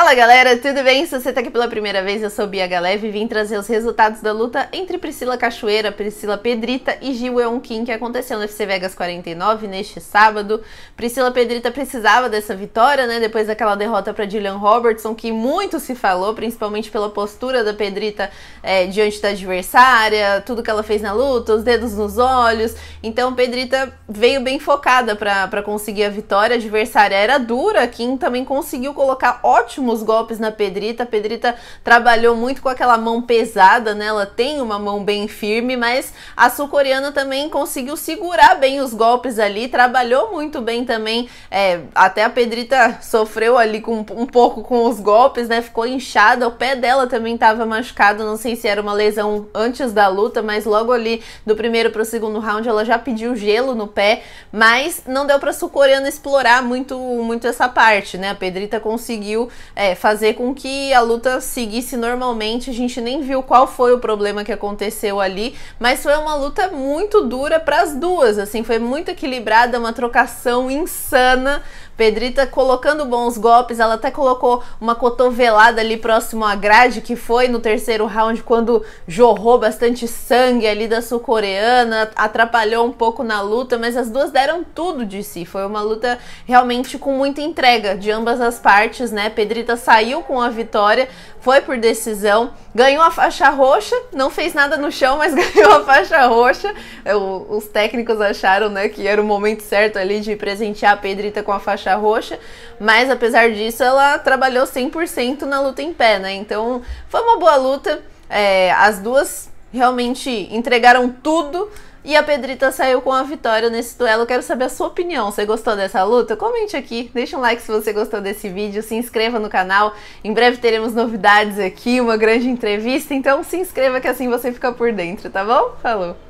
Fala galera, tudo bem? Se você tá aqui pela primeira vez, eu sou Bia Galev e vim trazer os resultados da luta entre Priscila Cachoeira, Priscila Pedrita e Gil Eon Kim que aconteceu no FC Vegas 49 neste sábado. Priscila Pedrita precisava dessa vitória, né? Depois daquela derrota para Julian Robertson, que muito se falou, principalmente pela postura da Pedrita é, diante da adversária, tudo que ela fez na luta, os dedos nos olhos. Então Pedrita veio bem focada para conseguir a vitória. A adversária era dura, Kim também conseguiu colocar ótimo últimos golpes na Pedrita. A Pedrita trabalhou muito com aquela mão pesada, né? Ela tem uma mão bem firme, mas a sul-coreana também conseguiu segurar bem os golpes ali, trabalhou muito bem também. É, até a Pedrita sofreu ali com, um pouco com os golpes, né? Ficou inchada, o pé dela também estava machucado. Não sei se era uma lesão antes da luta, mas logo ali do primeiro para o segundo round ela já pediu gelo no pé, mas não deu para a sul-coreana explorar muito, muito essa parte, né? A Pedrita conseguiu é, fazer com que a luta seguisse normalmente. A gente nem viu qual foi o problema que aconteceu ali, mas foi uma luta muito dura para as duas, assim, foi muito equilibrada, uma trocação insana Pedrita colocando bons golpes, ela até colocou uma cotovelada ali próximo à grade, que foi no terceiro round quando jorrou bastante sangue ali da sul-coreana, atrapalhou um pouco na luta, mas as duas deram tudo de si. Foi uma luta realmente com muita entrega de ambas as partes, né? Pedrita saiu com a vitória, foi por decisão, ganhou a faixa roxa, não fez nada no chão, mas ganhou a faixa roxa. Eu, os técnicos acharam, né, que era o momento certo ali de presentear a Pedrita com a faixa faixa roxa, mas apesar disso ela trabalhou 100% na luta em pé, né? Então foi uma boa luta, é, as duas realmente entregaram tudo. E a Pedrita saiu com a vitória nesse duelo. Quero saber a sua opinião. Você gostou dessa luta? Comente aqui, deixa um like se você gostou desse vídeo, se inscreva no canal. Em breve teremos novidades aqui, uma grande entrevista. Então se inscreva que assim você fica por dentro, tá bom? Falou!